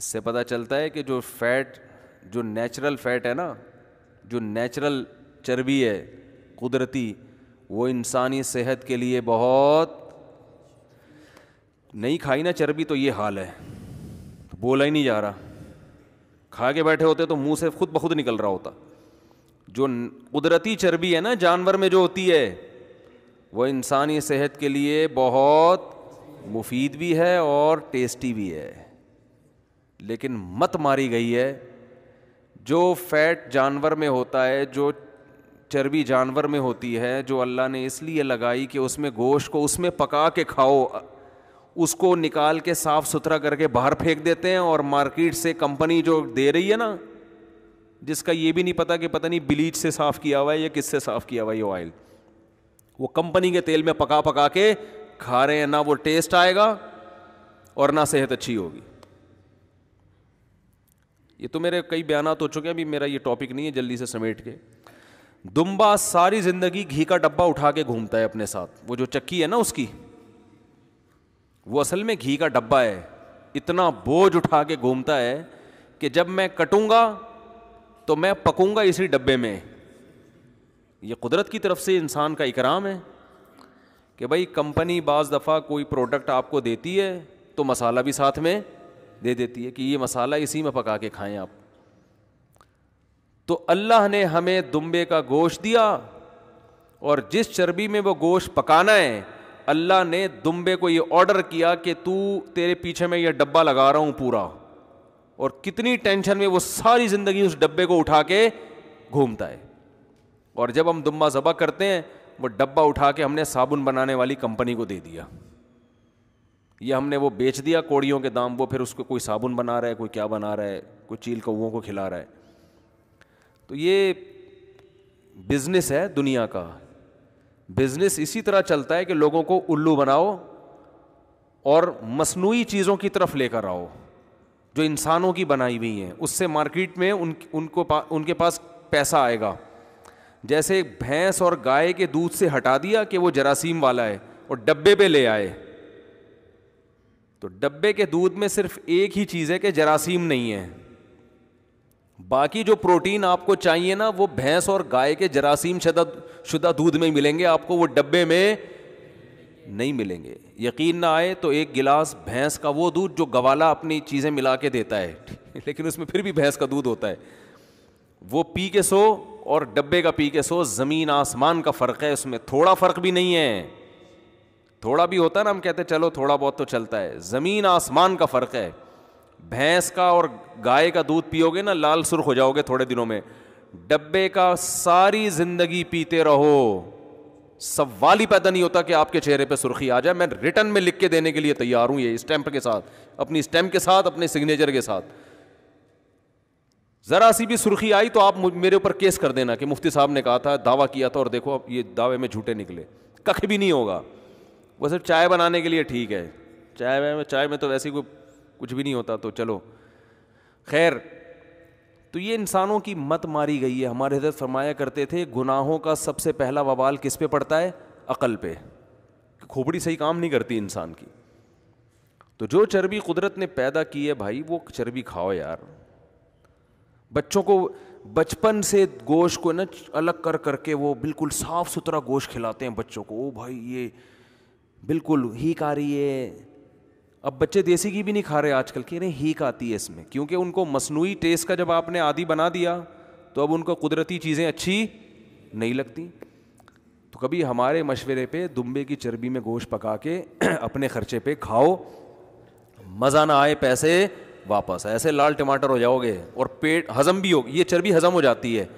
इससे पता चलता है कि जो फैट जो नेचुरल फैट है ना जो नेचुरल चर्बी है कुदरती वो इंसानी सेहत के लिए बहुत नहीं खाई ना चर्बी तो ये हाल है बोला ही नहीं जा रहा खा के बैठे होते तो मुंह से खुद ब खुद निकल रहा होता जो कुदरती चर्बी है ना जानवर में जो होती है वह इंसानी सेहत के लिए बहुत मुफीद भी है और टेस्टी भी है लेकिन मत मारी गई है जो फैट जानवर में होता है जो चर्बी जानवर में होती है जो अल्लाह ने इसलिए लगाई कि उसमें गोश्त को उसमें पका के खाओ उसको निकाल के साफ़ सुथरा करके बाहर फेंक देते हैं और मार्केट से कंपनी जो दे रही है ना जिसका ये भी नहीं पता कि पता नहीं ब्लीच से साफ़ किया हुआ है या किससे साफ़ किया हुआ है ये ऑयल वो कंपनी के तेल में पका पका के खा रहे हैं ना वो टेस्ट आएगा और ना सेहत अच्छी होगी ये तो मेरे कई बयान हो चुके हैं अभी मेरा ये टॉपिक नहीं है जल्दी से समेट के दुम्बा सारी ज़िंदगी घी का डब्बा उठा के घूमता है अपने साथ वो जो चक्की है ना उसकी वो असल में घी का डब्बा है इतना बोझ उठा के घूमता है कि जब मैं कटूंगा तो मैं पकूंगा इसी डब्बे में ये कुदरत की तरफ से इंसान का इकराम है कि भाई कंपनी बाज़ दफ़ा कोई प्रोडक्ट आपको देती है तो मसाला भी साथ में दे देती है कि ये मसाला इसी में पका के खाएं आप तो अल्लाह ने हमें दुम्बे का गोश्त दिया और जिस चर्बी में वो गोश्त पकाना है अल्लाह ने दुम्बे को ये ऑर्डर किया कि तू तेरे पीछे में यह डब्बा लगा रहा हूँ पूरा और कितनी टेंशन में वो सारी ज़िंदगी उस डब्बे को उठा के घूमता है और जब हम दुम्बा ज़बा करते हैं वो डब्बा उठा के हमने साबुन बनाने वाली कंपनी को दे दिया या हमने वो बेच दिया कोड़ियों के दाम वो फिर उसको कोई साबुन बना रहा है कोई क्या बना रहा है कोई चील कौओं को खिला रहा है तो ये बिजनेस है दुनिया का बिजनेस इसी तरह चलता है कि लोगों को उल्लू बनाओ और मसनू चीज़ों की तरफ लेकर आओ जो इंसानों की बनाई हुई हैं उससे मार्केट में उन उनको पा, उनके पास पैसा आएगा जैसे भैंस और गाय के दूध से हटा दिया कि वो जरासीम वाला है और डब्बे पे ले आए तो डब्बे के दूध में सिर्फ एक ही चीज़ है कि जरासीम नहीं है बाकी जो प्रोटीन आपको चाहिए ना वो भैंस और गाय के जरासीम शदा शुदा दूध में मिलेंगे आपको वो डब्बे में नहीं मिलेंगे यकीन ना आए तो एक गिलास भैंस का वो दूध जो गवाला अपनी चीज़ें मिला के देता है लेकिन उसमें फिर भी भैंस का दूध होता है वो पी के सो और डब्बे का पी के सो ज़मीन आसमान का फ़र्क है उसमें थोड़ा फ़र्क भी नहीं है थोड़ा भी होता है ना हम कहते चलो थोड़ा बहुत तो चलता है ज़मीन आसमान का फ़र्क है भैंस का और गाय का दूध पियोगे ना लाल सुर्ख हो जाओगे थोड़े दिनों में डब्बे का सारी ज़िंदगी पीते रहो सवाल ही पैदा नहीं होता कि आपके चेहरे पे सुर्खी आ जाए मैं रिटर्न में लिख के देने के लिए तैयार हूं ये स्टैंप के साथ अपनी स्टैंप के साथ अपने सिग्नेचर के साथ ज़रा सी भी सुर्खी आई तो आप मेरे ऊपर केस कर देना कि मुफ्ती साहब ने कहा था दावा किया था और देखो अब ये दावे में झूठे निकले कख भी नहीं होगा वो सिर्फ चाय बनाने के लिए ठीक है चाय में चाय में तो वैसे कोई कुछ भी नहीं होता तो चलो खैर तो ये इंसानों की मत मारी गई है हमारे हजरत फरमाया करते थे गुनाहों का सबसे पहला बवाल किस पे पड़ता है अकल पे खोपड़ी सही काम नहीं करती इंसान की तो जो चर्बी कुदरत ने पैदा की है भाई वो चर्बी खाओ यार बच्चों को बचपन से गोश्त को ना अलग कर करके वो बिल्कुल साफ़ सुथरा गोश्त खिलाते हैं बच्चों को ओ भाई ये बिल्कुल हीक आ रही है अब बच्चे देसी घी भी नहीं खा रहे आजकल कि नहीं हीक आती है इसमें क्योंकि उनको मसनू टेस्ट का जब आपने आदि बना दिया तो अब उनको कुदरती चीज़ें अच्छी नहीं लगती तो कभी हमारे मशवरे पे दुम्बे की चर्बी में गोश्त पका के अपने खर्चे पे खाओ मज़ा ना आए पैसे वापस ऐसे लाल टमाटर हो जाओगे और पेट हज़म भी हो ये चर्बी हज़म हो जाती है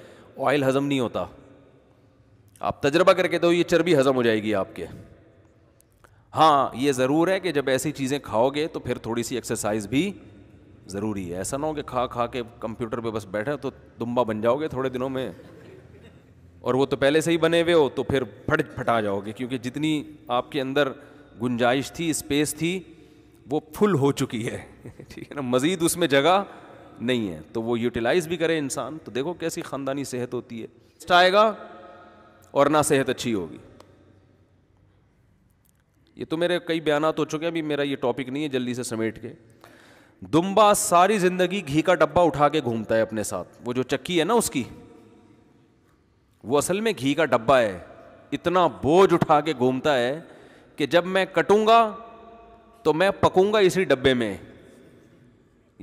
ऑयल हज़म नहीं होता आप तजर्बा करके दो ये चर्बी हज़म हो जाएगी आपके हाँ ये ज़रूर है कि जब ऐसी चीज़ें खाओगे तो फिर थोड़ी सी एक्सरसाइज भी ज़रूरी है ऐसा ना हो कि खा खा के कंप्यूटर पे बस बैठे तो दुम्बा बन जाओगे थोड़े दिनों में और वो तो पहले से ही बने हुए हो तो फिर फट फटा जाओगे क्योंकि जितनी आपके अंदर गुंजाइश थी स्पेस थी वो फुल हो चुकी है ठीक है ना मज़ीद उसमें जगह नहीं है तो वो यूटिलाइज़ भी करे इंसान तो देखो कैसी ख़ानदानी सेहत होती है आएगा और ना सेहत अच्छी होगी ये तो मेरे कई बयान हो चुके हैं अभी मेरा ये टॉपिक नहीं है जल्दी से समेट के दुम्बा सारी ज़िंदगी घी का डब्बा उठा के घूमता है अपने साथ वो जो चक्की है ना उसकी वो असल में घी का डब्बा है इतना बोझ उठा के घूमता है कि जब मैं कटूंगा तो मैं पकूंगा इसी डब्बे में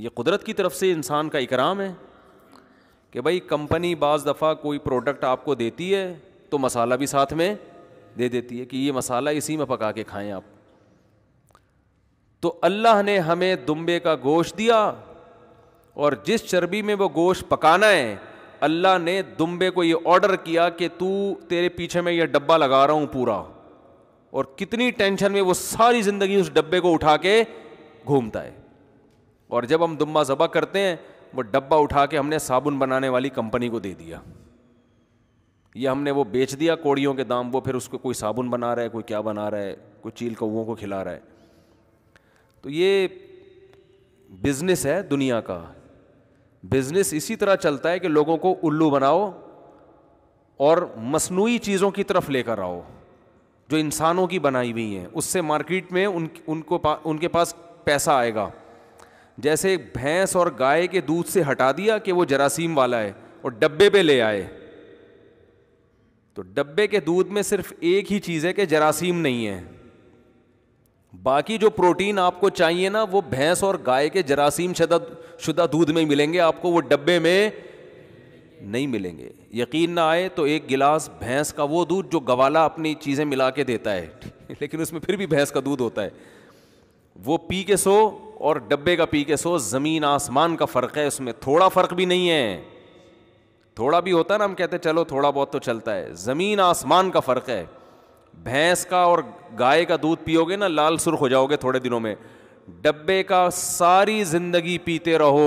ये कुदरत की तरफ से इंसान का इकराम है कि भाई कंपनी बाज़ दफ़ा कोई प्रोडक्ट आपको देती है तो मसाला भी साथ में दे देती है कि ये मसाला इसी में पका के खाएं आप तो अल्लाह ने हमें दुम्बे का गोश्त दिया और जिस चर्बी में वो गोश्त पकाना है अल्लाह ने दुम्बे को ये ऑर्डर किया कि तू तेरे पीछे में ये डब्बा लगा रहा हूँ पूरा और कितनी टेंशन में वो सारी ज़िंदगी उस डब्बे को उठा के घूमता है और जब हम दुम्बा ज़बा करते हैं वो डब्बा उठा के हमने साबुन बनाने वाली कंपनी को दे दिया ये हमने वो बेच दिया कोड़ियों के दाम वो फिर उसको कोई साबुन बना रहा है कोई क्या बना रहा है कोई चील कौओं को खिला रहा है तो ये बिजनेस है दुनिया का बिजनेस इसी तरह चलता है कि लोगों को उल्लू बनाओ और मसनू चीज़ों की तरफ लेकर आओ जो इंसानों की बनाई हुई हैं उससे मार्केट में उन उनको पा, उनके पास पैसा आएगा जैसे भैंस और गाय के दूध से हटा दिया कि वो जरासीम वाला है और डब्बे पे ले आए तो डब्बे के दूध में सिर्फ एक ही चीज़ है कि जरासीम नहीं है बाकी जो प्रोटीन आपको चाहिए ना वो भैंस और गाय के जरासीम शदा शुदा दूध में मिलेंगे आपको वो डब्बे में नहीं मिलेंगे यकीन ना आए तो एक गिलास भैंस का वो दूध जो गवाला अपनी चीज़ें मिला के देता है लेकिन उसमें फिर भी भैंस का दूध होता है वो पी के सो और डब्बे का पी के सो ज़मीन आसमान का फ़र्क है उसमें थोड़ा फ़र्क भी नहीं है थोड़ा भी होता है ना हम कहते चलो थोड़ा बहुत तो चलता है ज़मीन आसमान का फ़र्क है भैंस का और गाय का दूध पियोगे ना लाल सुर्ख हो जाओगे थोड़े दिनों में डब्बे का सारी ज़िंदगी पीते रहो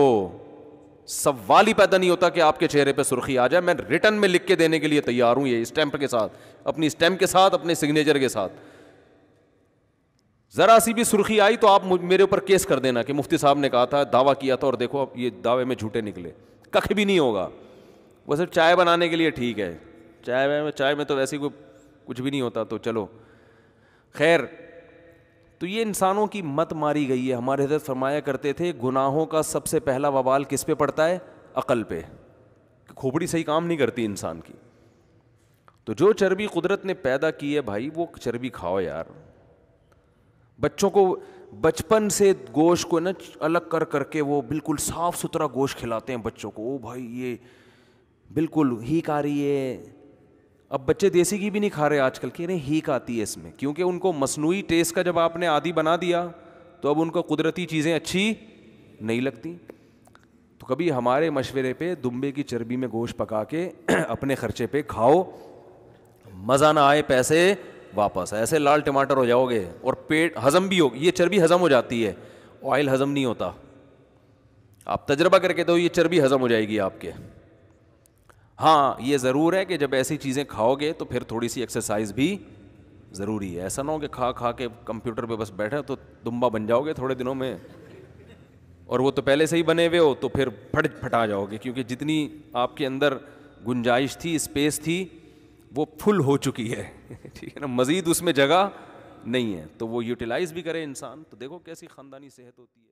सवाल ही पैदा नहीं होता कि आपके चेहरे पे सुर्खी आ जाए मैं रिटर्न में लिख के देने के लिए तैयार हूं ये स्टैंप के साथ अपनी स्टैंप के साथ अपने सिग्नेचर के साथ जरा सी भी सुर्खी आई तो आप मेरे ऊपर केस कर देना कि मुफ्ती साहब ने कहा था दावा किया था और देखो आप ये दावे में झूठे निकले कख भी नहीं होगा वह सिर्फ चाय बनाने के लिए ठीक है चाय में चाय में तो वैसे कोई कुछ भी नहीं होता तो चलो खैर तो ये इंसानों की मत मारी गई है हमारे हजरत फरमाया करते थे गुनाहों का सबसे पहला बवाल किस पे पड़ता है अकल पे खोपड़ी सही काम नहीं करती इंसान की तो जो चर्बी कुदरत ने पैदा की है भाई वो चर्बी खाओ यार बच्चों को बचपन से गोश्त को ना अलग कर करके वो बिल्कुल साफ़ सुथरा गोश्त खिलाते हैं बच्चों को ओ भाई ये बिल्कुल हीक आ रही है अब बच्चे देसी घी भी नहीं खा रहे आजकल कि अरे हीक आती है इसमें क्योंकि उनको मसनू टेस्ट का जब आपने आदि बना दिया तो अब उनको कुदरती चीज़ें अच्छी नहीं लगती तो कभी हमारे मशवरे पे दुम्बे की चर्बी में गोश्त पका के अपने खर्चे पे खाओ मज़ा ना आए पैसे वापस ऐसे लाल टमाटर हो जाओगे और पेट हज़म भी हो ये चर्बी हज़म हो जाती है ऑयल हज़म नहीं होता आप तजर्बा करके तो ये चर्बी हज़म हो जाएगी आपके हाँ ये ज़रूर है कि जब ऐसी चीज़ें खाओगे तो फिर थोड़ी सी एक्सरसाइज भी ज़रूरी है ऐसा ना हो कि खा खा के कंप्यूटर पे बस बैठे तो दुम्बा बन जाओगे थोड़े दिनों में और वो तो पहले से ही बने हुए हो तो फिर फट फटा जाओगे क्योंकि जितनी आपके अंदर गुंजाइश थी स्पेस थी वो फुल हो चुकी है ठीक है ना मज़ीद उसमें जगह नहीं है तो वो यूटिलाइज़ भी करे इंसान तो देखो कैसी ख़ानदानी सेहत होती है